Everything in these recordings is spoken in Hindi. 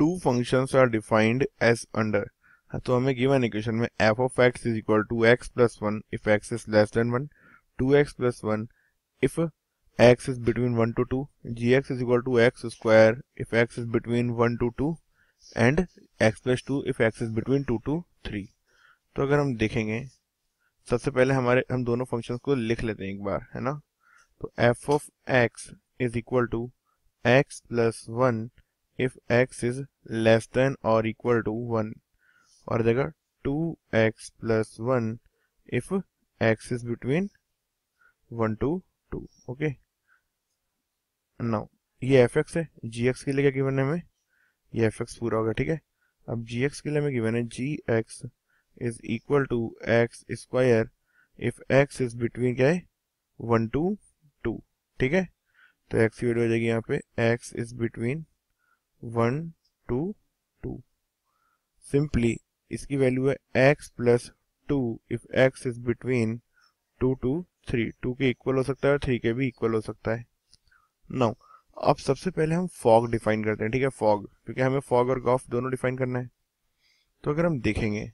To function are defined as under तो हमें गिवन इक्वेशन में f of x is equal to x plus one if x is less than one two x plus one if x is between one to two g x is equal to x square if x is between one to two and x plus two if x is between two to three तो अगर हम देखेंगे सबसे पहले हमारे हम दोनों फंक्शन को लिख लेते हैं एक बार है ना तो f of x is equal to x plus one if x is less than और इक्वल टू वन और two x plus one if x is between one to two okay now ये एफ एक्स है जी एक्स के लिए क्या गिवन है हमें ये एफ एक्स पूरा होगा ठीक है अब जी एक्स के लिए हमें गिवन है g x is equal to x square if x is between क्या है वन टू टू ठीक है तो एक्स की वैल्यू हो जाएगी यहाँ पे x is between one to two simply इसकी वैल्यू है x plus two if x is between two to three two के इक्वल हो सकता है थ्री के भी इक्वल हो सकता है नाउ अब सबसे पहले हम फॉग डिफाइन करते हैं ठीक है फॉग क्योंकि हमें फॉग और गॉफ दोनों डिफाइन करना है तो अगर हम देखेंगे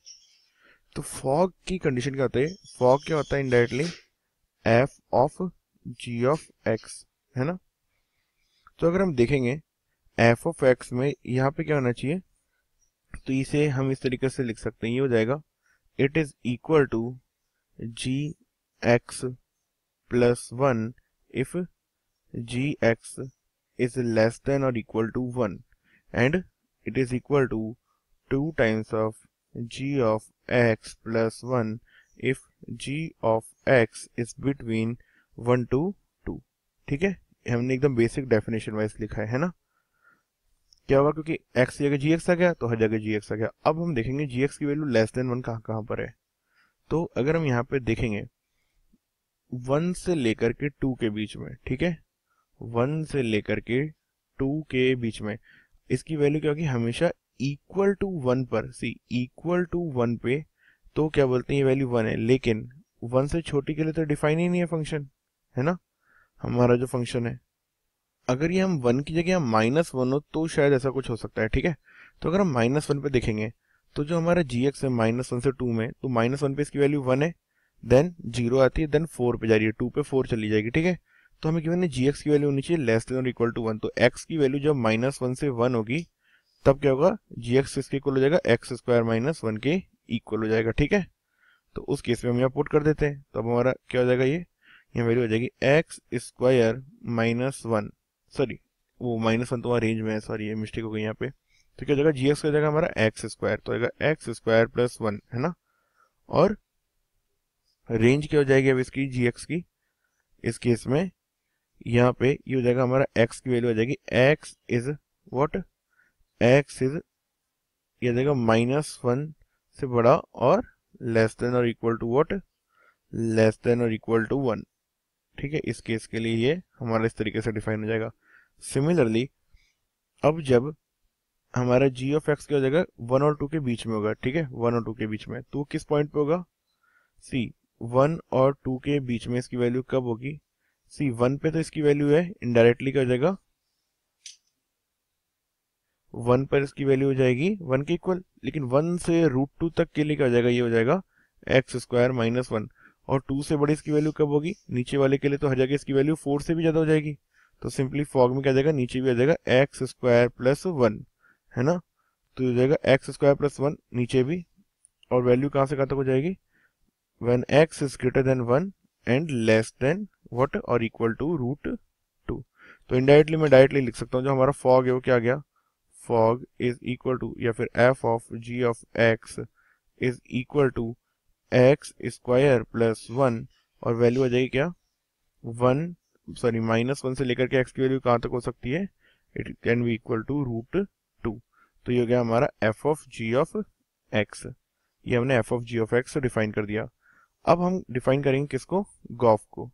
तो फॉग की कंडीशन क्या होती है फॉग क्या होता है indirectly f of ji of x है ना तो अगर हम देखेंगे एफ ऑफ एक्स में यहाँ पे क्या होना चाहिए तो इसे हम इस तरीके से लिख सकते हैं ये हो जाएगा it is equal to g x plus one if g x is less than और equal to one and it is equal to two times of ji of x plus one if g of x is between one to two ठीक है हमने एकदम बेसिक डेफिनेशन वाइज लिखा है, है ना क्या होगा क्योंकि x की जगह जी एक्स आ गया तो हर जगह जी एक्स आ गया अब हम देखेंगे जी एक्स की वैल्यू लेस देन वन कहाँ कहाँ पर है तो अगर हम यहाँ पे देखेंगे वन से लेकर के टू के बीच में ठीक है वन से लेकर के टू के बीच में इसकी वैल्यू क्या होगी हमेशा इक्वल टू वन पर सी इक्वल टू वन पे तो क्या बोलते हैं ये वैल्यू वन है लेकिन वन से छोटी के लिए तो डिफाइन ही नहीं है फंक्शन है ना हमारा जो फंक्शन है अगर ये हम वन की जगह माइनस वन हो तो शायद ऐसा कुछ हो सकता है ठीक है तो अगर हम माइनस वन पे देखेंगे तो जो हमारा जी एक्स है माइनस वन से टू में तो माइनस वन पे इसकी वैल्यू वन है देन जीरो आती है देन फोर पे जा रही है टू पे फोर चली जाएगी ठीक है तो हमें क्यों जी एक्स की वैल्यू होनी चाहिए लेस देन और इक्वल टू वन तो एक्स की वैल्यू जब माइनस वन से वन होगी तब क्या होगा जी एक्स इसके इक्वल हो जाएगा एक्स स्क्वायर माइनस वन के इक्वल हो जाएगा ठीक है तो उस केस में हम यहाँ पुट कर देते हैं तो अब हमारा क्या हो जाएगा ये यहाँ वैल्यू हो जाएगी x square minus one sorry वो माइनस वन तो वहाँ रेंज में है सॉरी ये मिस्टेक हो गई यहाँ पे तो क्या जगह जी एक्स का जगह हमारा एक्स स्क्वायर तो आएगा एक्स स्क्वायर प्लस वन है ना और रेंज क्या हो जाएगी अब इसकी जी एक्स की इस केस में यहाँ पे ये यह हो जाएगा हमारा एक्स की वैल्यू हो जाएगी x is what x is यह जाएगा माइनस वन से बड़ा और लेस देन और equal to what less than और इक्वल टू वन ठीक है इस केस के लिए ये हमारा इस तरीके से डिफाइन हो जाएगा सिमिलरली अब जब हमारा जी ऑफ एक्स क्या हो जाएगा वन और टू के बीच में होगा ठीक है वन और टू के बीच में तो किस पॉइंट पे होगा सी वन और टू के बीच में इसकी वैल्यू कब होगी सी वन पे तो इसकी वैल्यू है इनडायरेक्टली क्या हो जाएगा वन पर इसकी वैल्यू हो जाएगी वन के इक्वल लेकिन वन से रूट टू तक के लिए क्या हो जाएगा ये हो जाएगा एक्स स्क्वायर माइनस वन और टू से बड़ी इसकी वैल्यू कब होगी नीचे वाले के लिए तो हर जगह इसकी वैल्यू फोर से भी ज्यादा हो जाएगी तो सिंपली फॉर्म में क्या जाएगा नीचे भी आ जाएगा एक्स स्क्वायर प्लस वन है ना तो ये जाएगा एक्स स्क्वायर प्लस वन नीचे भी और वैल्यू कहाँ से कहाँ तक हो जाएगी when x is greater than one and less than what और इक्वल टू रूट टू तो इनडायरेक्टली मैं डायरेक्टली लिख सकता हूँ जो हमारा फॉग है वो क्या गया फॉग इज इक्वल टू या फिर f of ji of x is equal to x square plus one और वैल्यू आ जाएगी क्या वन सॉरी माइनस वन से लेकर के एक्स की वैल्यू कहाँ तक हो सकती है it can be equal to root two तो ये हो गया हमारा f of ji of x ये हमने f of ji of x define कर दिया अब हम डिफाइन करेंगे किसको गॉफ को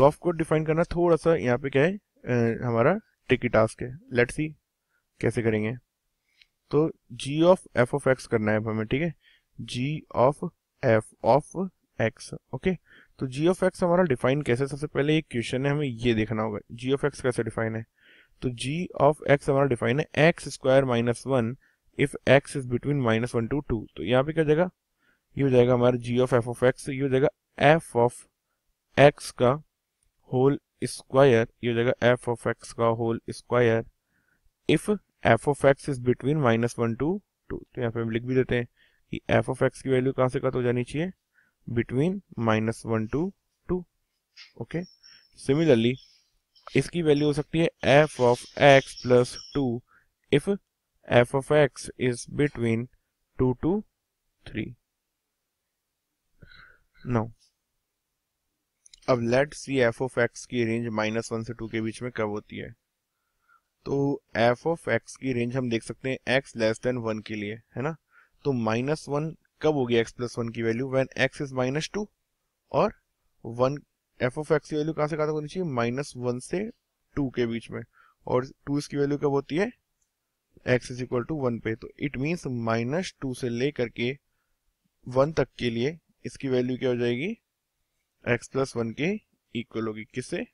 गॉफ को डिफाइन करना थोड़ा सा यहाँ पे क्या है आ, हमारा ट्रिकी टास्क है लेट सी कैसे करेंगे तो जी ऑफ एफ ऑफ एक्स करना है हमें ठीक है g of f of x okay okay? तो जी ऑफ एक्स हमारा डिफाइन कैसे सबसे पहले एक क्वेश्चन है हमें ये देखना होगा जी ऑफ एक्स कैसे डिफाइन है तो जी ऑफ एक्स हमारा डिफाइन है x square minus one if x is between minus one to two तो यहाँ पे क्या जाएगा ये हो जाएगा हमारा G of f of x ये हो जाएगा एफ ऑफ एक्स का होल स्क्वायर ये हो जाएगा एफ ऑफ एक्स का whole square if f of x is between minus one to two तो यहाँ पे हम लिख भी देते हैं कि एफ ऑफ एक्स की वैल्यू कहाँ से कट हो जानी चाहिए between minus one to two okay similarly इसकी वैल्यू हो सकती है f of x plus two if f of x is between two to three no अब let see f of x की रेंज माइनस वन से टू के बीच में कब होती है तो एफ ऑफ एक्स की रेंज हम देख सकते हैं एक्स लेस देन वन के लिए है ना तो माइनस वन कब होगी एक्स प्लस वन की value when x is minus two और वन एफ ऑफ एक्स की वैल्यू कहां से कहा होनी चाहिए माइनस वन से टू के बीच में और टू इसकी वैल्यू कब होती है x is equal to one पे तो इट मीन्स माइनस टू से लेकर के वन तक के लिए इसकी वैल्यू क्या हो जाएगी एक्स प्लस वन के इक्वल होगी किससे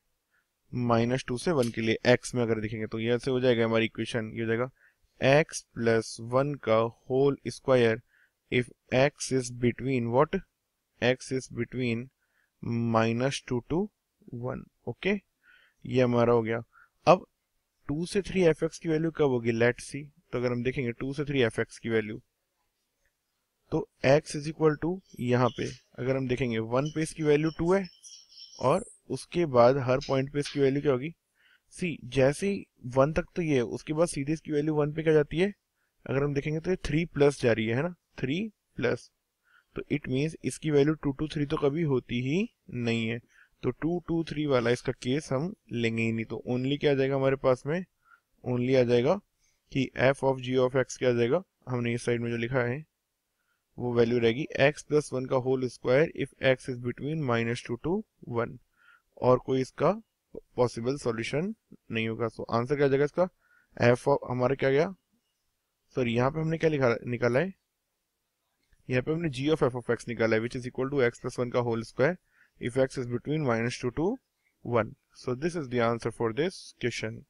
माइनस टू से वन के लिए एक्स में अगर देखेंगे तो यह से हो जाएगा हमारी इक्वेशन ये हो जाएगा एक्स प्लस वन का whole square if x is between what x is between minus two to one okay ये हमारा हो गया अब टू से थ्री एफ एक्स की वैल्यू कब होगी लेट सी तो अगर हम देखेंगे टू से थ्री एफ एक्स की वैल्यू तो x इज इक्वल टू यहाँ पे अगर हम देखेंगे वन पे इसकी वैल्यू टू है और उसके बाद हर पॉइंट पे इसकी वैल्यू क्या होगी सी जैसे ही वन तक तो ये है उसके बाद सीधे इसकी वैल्यू वन पे क्या जाती है अगर हम देखेंगे तो ये थ्री प्लस जा रही है ना थ्री प्लस तो इट मीन्स इसकी वैल्यू टू टू थ्री तो कभी होती ही नहीं है तो टू टू थ्री वाला इसका केस हम लेंगे ही नहीं तो ओनली क्या आ जाएगा हमारे पास में ओनली आ जाएगा कि f of ji of x क्या आ जाएगा हमने इस साइड में जो लिखा है वो वैल्यू रहेगी एक्स प्लस वन का whole square if x is between minus two to one और कोई इसका पॉसिबल सॉल्यूशन नहीं होगा सो आंसर क्या आ जाएगा इसका एफ ऑफ हमारा क्या गया सॉरी यहाँ पे हमने क्या लिखा निकाला है यहाँ पे हमने G of f of x निकाला है which is equal to x plus one का whole square if x is between minus two to one so this is the answer for this question